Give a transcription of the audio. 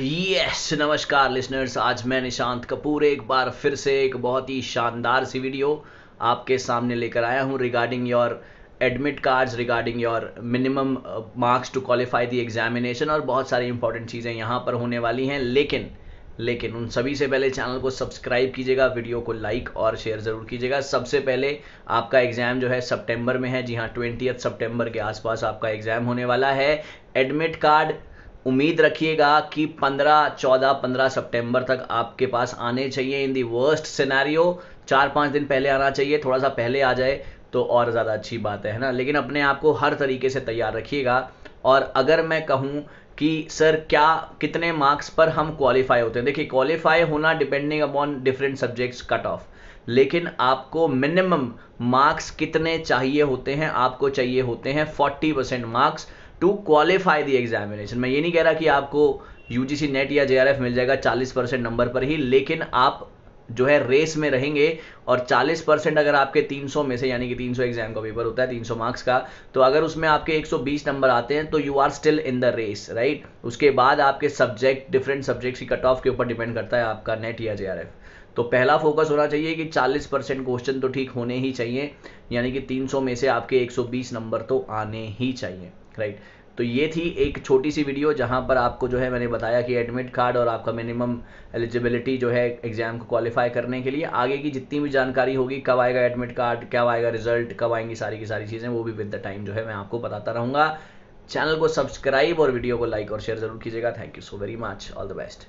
yes नमस्कार listeners आज मैं निशांत कपूर एक बार फिर से एक बहुत ही शानदार सी वीडियो आपके सामने लेकर आया हूँ regarding your admit cards regarding your minimum marks to qualify the examination और बहुत सारी इंपॉर्टेंट चीज़ें यहाँ पर होने वाली हैं लेकिन लेकिन उन सभी से पहले चैनल को सब्सक्राइब कीजिएगा वीडियो को लाइक और शेयर ज़रूर कीजिएगा सबसे पहले आपका एग्ज़ाम जो है सितंबर में है जी हाँ ट्वेंटी सितंबर के आसपास आपका एग्ज़ाम होने वाला है एडमिट कार्ड उम्मीद रखिएगा कि 15 14 15 सितंबर तक आपके पास आने चाहिए इन दी वर्स्ट सिनेरियो चार पाँच दिन पहले आना चाहिए थोड़ा सा पहले आ जाए तो और ज़्यादा अच्छी बात है ना लेकिन अपने आप को हर तरीके से तैयार रखिएगा और अगर मैं कहूँ कि सर क्या कितने मार्क्स पर हम क्वालिफाई होते हैं देखिए क्वालिफाई होना depending upon different subjects cut off लेकिन आपको मिनिमम मार्क्स कितने चाहिए होते हैं आपको चाहिए होते हैं 40 percent marks to qualify the examination मैं ये नहीं कह रहा कि आपको यूजीसी नेट या जे मिल जाएगा 40 परसेंट नंबर पर ही लेकिन आप जो है रेस में रहेंगे और 40 परसेंट अगर आपके 300 में से यानी कि 300 एग्जाम का पेपर होता है 300 मार्क्स का तो अगर उसमें आपके 120 नंबर आते हैं तो you are still in the race right उसके बाद आपके सब्जेक्ट डिफरेंट सब्जेक्ट्स की कट ऑफ के ऊपर डिपेंड करता है आपका नेट या जे तो पहला फोकस होना चाहिए कि 40 परसेंट क्वेश्चन तो ठीक होने ही चाहिए यानी कि 300 में से आपके 120 नंबर तो आने ही चाहिए राइट तो ये थी एक छोटी सी वीडियो जहाँ पर आपको जो है मैंने बताया कि एडमिट कार्ड और आपका मिनिमम एलिजिबिलिटी जो है एग्ज़ाम को क्वालिफाई करने के लिए आगे की जितनी भी जानकारी होगी कब आएगा एडमिट कार्ड कब आएगा रिजल्ट कब आएंगी सारी की सारी चीज़ें वो भी विद द टाइम जो है मैं आपको बताता रहूँगा चैनल को सब्सक्राइब और वीडियो को लाइक और शेयर जरूर कीजिएगा thank you so very much all the best